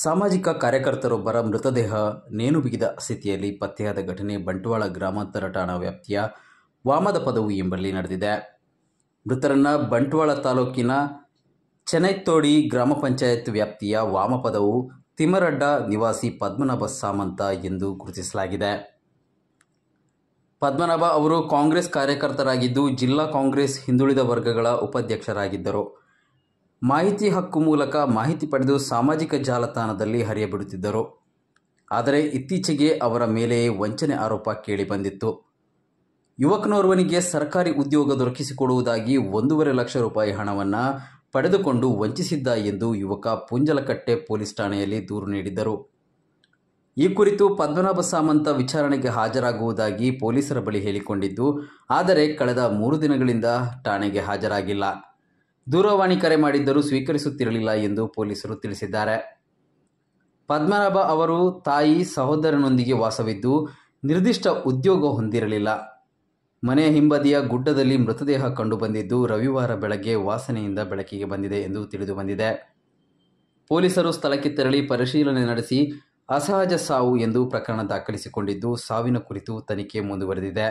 ಸಾಮಾಜಿಕ ಕಾರ್ಯಕರ್ತರೊಬ್ಬರ ಮೃತದೇಹ ನೇಣು ಬಿಗಿದ ಸ್ಥಿತಿಯಲ್ಲಿ ಪತ್ತೆಯಾದ ಘಟನೆ ಬಂಟ್ವಾಳ ಗ್ರಾಮಾಂತರ ಠಾಣಾ ವ್ಯಾಪ್ತಿಯ ವಾಮದ ಪದವು ಎಂಬಲ್ಲಿ ನಡೆದಿದೆ ಮೃತರನ್ನ ಬಂಟ್ವಾಳ ತಾಲೂಕಿನ ಚೆನ್ನೈತೋಡಿ ಗ್ರಾಮ ಪಂಚಾಯತ್ ವ್ಯಾಪ್ತಿಯ ವಾಮಪದವು ತಿಮ್ಮರಡ್ಡ ನಿವಾಸಿ ಪದ್ಮನಾಭ ಸಾಮಂತ ಎಂದು ಗುರುತಿಸಲಾಗಿದೆ ಪದ್ಮನಾಭ ಅವರು ಕಾಂಗ್ರೆಸ್ ಕಾರ್ಯಕರ್ತರಾಗಿದ್ದು ಜಿಲ್ಲಾ ಕಾಂಗ್ರೆಸ್ ಹಿಂದುಳಿದ ವರ್ಗಗಳ ಉಪಾಧ್ಯಕ್ಷರಾಗಿದ್ದರು ಮಾಹಿತಿ ಹಕ್ಕು ಮೂಲಕ ಮಾಹಿತಿ ಪಡೆದು ಸಾಮಾಜಿಕ ಜಾಲತಾಣದಲ್ಲಿ ಹರಿಯಬಿಡುತ್ತಿದ್ದರು ಆದರೆ ಇತ್ತೀಚೆಗೆ ಅವರ ಮೇಲೆಯೇ ವಂಚನೆ ಆರೋಪ ಕೇಳಿಬಂದಿತ್ತು ಯುವಕನೋರ್ವನಿಗೆ ಸರ್ಕಾರಿ ಉದ್ಯೋಗ ದೊರಕಿಸಿಕೊಡುವುದಾಗಿ ಒಂದೂವರೆ ಲಕ್ಷ ರೂಪಾಯಿ ಹಣವನ್ನು ಪಡೆದುಕೊಂಡು ವಂಚಿಸಿದ್ದ ಎಂದು ಯುವಕ ಪುಂಜಲಕಟ್ಟೆ ಪೊಲೀಸ್ ಠಾಣೆಯಲ್ಲಿ ದೂರು ನೀಡಿದ್ದರು ಈ ಕುರಿತು ಪದ್ಮನಾಭ ಸಾಮಂತ ವಿಚಾರಣೆಗೆ ಹಾಜರಾಗುವುದಾಗಿ ಪೊಲೀಸರ ಬಳಿ ಹೇಳಿಕೊಂಡಿದ್ದು ಆದರೆ ಕಳೆದ ಮೂರು ದಿನಗಳಿಂದ ಠಾಣೆಗೆ ಹಾಜರಾಗಿಲ್ಲ ದೂರವಾಣಿ ಕರೆ ಮಾಡಿದ್ದರೂ ಸ್ವೀಕರಿಸುತ್ತಿರಲಿಲ್ಲ ಎಂದು ಪೊಲೀಸರು ತಿಳಿಸಿದ್ದಾರೆ ಪದ್ಮನಾಭ ಅವರು ತಾಯಿ ಸಹೋದರನೊಂದಿಗೆ ವಾಸವಿದ್ದು ನಿರ್ದಿಷ್ಟ ಉದ್ಯೋಗ ಹೊಂದಿರಲಿಲ್ಲ ಮನೆಯ ಹಿಂಬದಿಯ ಗುಡ್ಡದಲ್ಲಿ ಮೃತದೇಹ ಕಂಡುಬಂದಿದ್ದು ರವಿವಾರ ಬೆಳಗ್ಗೆ ವಾಸನೆಯಿಂದ ಬೆಳಕಿಗೆ ಬಂದಿದೆ ಎಂದು ತಿಳಿದು ಬಂದಿದೆ ಪೊಲೀಸರು ಸ್ಥಳಕ್ಕೆ ತೆರಳಿ ಪರಿಶೀಲನೆ ನಡೆಸಿ ಅಸಹಜ ಸಾವು ಎಂದು ಪ್ರಕರಣ ದಾಖಲಿಸಿಕೊಂಡಿದ್ದು ಸಾವಿನ ಕುರಿತು ತನಿಖೆ ಮುಂದುವರೆದಿದೆ